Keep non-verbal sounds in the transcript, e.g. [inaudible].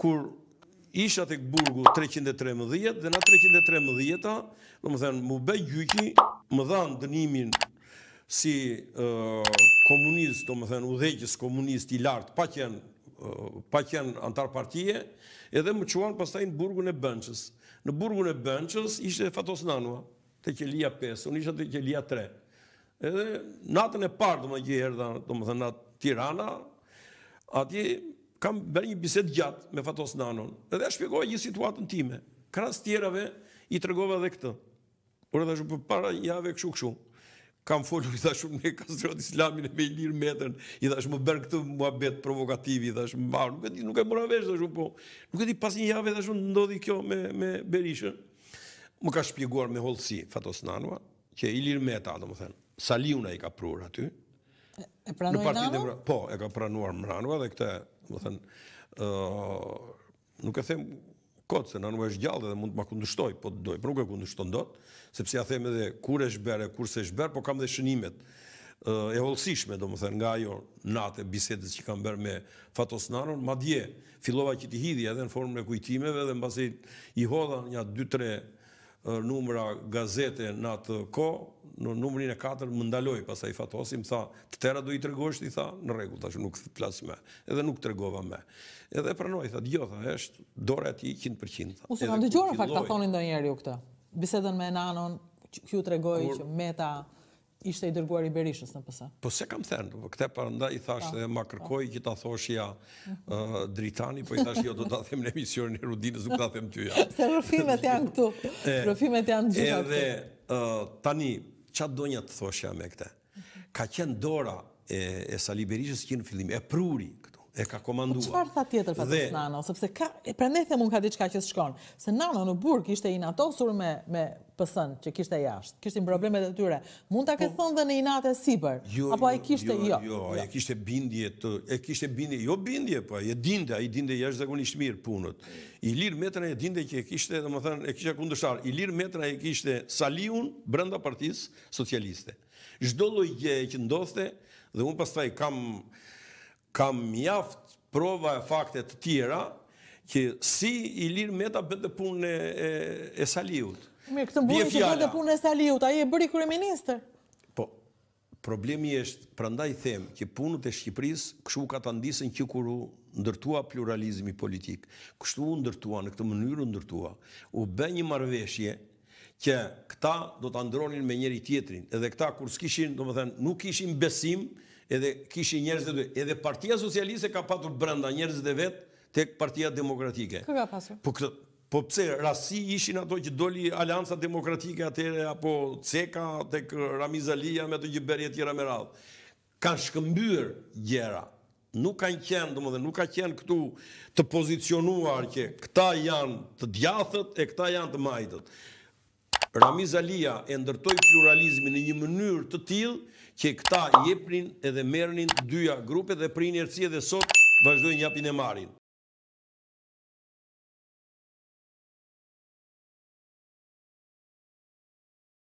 kur isha të këburgu 313 dhe na 313 dhe më thënë më bëj gjyki më dhanë dënimin si komunist të më thënë udhegjës komunist i lartë pa qenë pa qenë antar partije edhe më quanë në burgun e bënqës në burgun e bënqës ishte Fatos Nanua të qelia 5 unë isha të qelia 3 edhe natën e partë më gjerë të më thënë natë tirana ati kam bërë një biset gjatë me Fatos Nanon, edhe e shpjegoj një situatën time, kras tjerave i tregova dhe këtë, por edhe shumë për para njave këshu këshu, kam folur [laughs] i dhe shumë me kastrot islamin e me i lirë metën, i dhe shumë bërë këtë muabet provokativi, i dhe shumë marë, nuk e di nuk e mora vesh dhe shumë po, nuk e di pas njave dhe shumë ndodhi kjo me berishën, më ka shpjeguar me holësi Fatos Nanua, që i lirë meta, do më thënë, saliuna i ka prurë aty, Po, e ka pranuar Mranua dhe këta Më thënë ë nuk e them kot se nuk është gjallë dhe mund të ma kundëstoj, po dojë, por nuk e kundëston dot, sepse ja them edhe kur është bërë, kur se është po kam dhe shënimet ë e më thënë, nga ajo natë bisedës që kam bërë me Fatos Nanon, madje fillova që t'i hidhi edhe në formën e kujtimeve dhe mbasi i hodha një 2-3 numra gazete në atë kohë, në numrin e 4 më ndaloi pasaj fatosi, më tha, "Të tëra do i tregosh?" i tha, "Në rregull, tash nuk flas më." Edhe nuk tregova më. Edhe pranoi, tha, "Jo, tha, është dora e tij 100%." Unë s'kam dëgjuar fakt ta thonin ndonjëherë u këtë. Bisedën me Nanon, ju tregoi që Meta ishte i dërguar i Berishës në PS. Po se kam thënë, po këtë prandaj i thash se ma kërkoi që ta thoshja ë [laughs] uh, Dritani, po i thash jo do ta them në emisionin e Rudinës, nuk ta them ty ja. [laughs] se rrëfimet janë këtu. Rrëfimet janë gjithë. Edhe ë uh, tani qatë do një të thoshja me këte. Ka qenë dora e, e Sali Berishës që në fillim, e pruri këtu, e ka po komanduar. Po qëfar tha tjetër fatës nano, sepse ka, e prendethe mund ka diçka që shkon, se nano në burg ishte inatosur me, me, pësën që kishte jashtë, i problemet e tyre, mund të ke po, thonë dhe në inate e siber, jo, apo a i jo, kishte jo? Jo, jo, jo. e kishte bindje të, e kishte bindje, jo bindje, po, e dinde, a i dinde jashtë zakonisht mirë punët. I lirë metra e dinde që e kishte, dhe më thënë, e kishte kundëshar, i lirë metra e kishte saliun brenda partisë socialiste. Zdo lojgje e që ndoste, dhe unë pas taj kam, kam mjaft prova e fakte të tjera, që si i lirë meta bëndë punë e, e saliut. Mirë, këtë mburin që bërë dhe punë e Saliut, a i e bëri kërë minister? Po, problemi është, prandaj them, që punët e Shqipëris, këshu ka të ndisën që kuru ndërtua pluralizmi politik, kështu u ndërtua, në këtë mënyru ndërtua, u bë një marveshje që këta do të ndronin me njeri tjetrin, edhe këta kur s'kishin, do më thënë, nuk kishin besim, edhe kishin njerëz dhe edhe partia socialiste ka patur brenda njerëz dhe vetë tek partia demokratike. Kë ka pasur? Po këtë, po pse rasi ishin ato që doli Alianca Demokratike atyre, apo Ceka, tek Ramizalia me të gjyberi e tjera me radhë. Kanë shkëmbyr gjera, nuk kanë qenë, dhe më dhe nuk ka qenë këtu të pozicionuar që këta janë të djathët e këta janë të majtët. Ramiz Alia e ndërtoj pluralizmi në një mënyrë të tilë që këta jeprin edhe mërnin dyja grupe dhe për inërcije dhe sot vazhdojnë japin e marin.